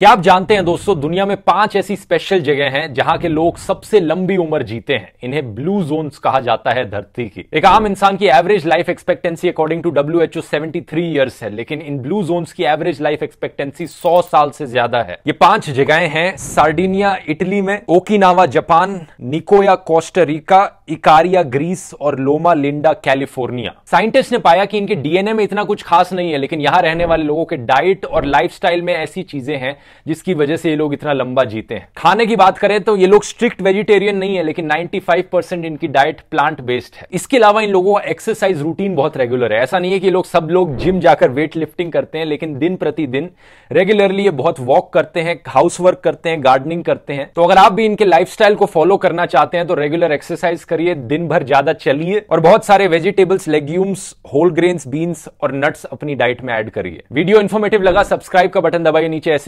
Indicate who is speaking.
Speaker 1: क्या आप जानते हैं दोस्तों दुनिया में पांच ऐसी स्पेशल जगह हैं जहां के लोग सबसे लंबी उम्र जीते हैं इन्हें ब्लू जोन्स कहा जाता है धरती की एक आम इंसान की average life expectancy according to W H O seventy three years है लेकिन इन ब्लू जोन्स की एवरेज लाइफ एक्सपेक्टेंसी सौ साल से ज्यादा है ये पांच जगहें हैं सार्डिनिया इटली में Okinawa Japan Nicoya Costa Rica Ikaria Greece और लोमा लिंडा कैलिफोर्निया साइंटिस्ट ने पाया कि इनके डीएनए में इतना कुछ खास नहीं है लेकिन यहाँ रहने वाले लोगों के डाइट और लाइफस्टाइल में ऐसी चीजें हैं जिसकी वजह से ये लोग इतना लंबा जीते हैं खाने की बात करें तो ये लोग स्ट्रिक्ट वेजिटेरियन नहीं है लेकिन 95 परसेंट इनकी डाइट प्लांट बेस्ड है इसके अलावा इन लोगों का एक्सरसाइज रूटीन बहुत रेगुलर है ऐसा नहीं है कि लोग सब लोग जिम जाकर वेट लिफ्टिंग करते हैं लेकिन दिन प्रतिदिन रेगुलरली ये बहुत वॉक करते हैं हाउस वर्क करते हैं गार्डनिंग करते हैं तो अगर आप भी इनके लाइफ को फॉलो करना चाहते हैं तो रेगुलर एक्सरसाइज करिए दिन भर ज्यादा चलिए और बहुत सारे vegetables legumes whole grains beans और नट्स अपनी डाइट में एड करिए वीडियो इन्फॉर्मेटिव लगा सब्सक्राइब का बटन दबाइए नीचे ऐसे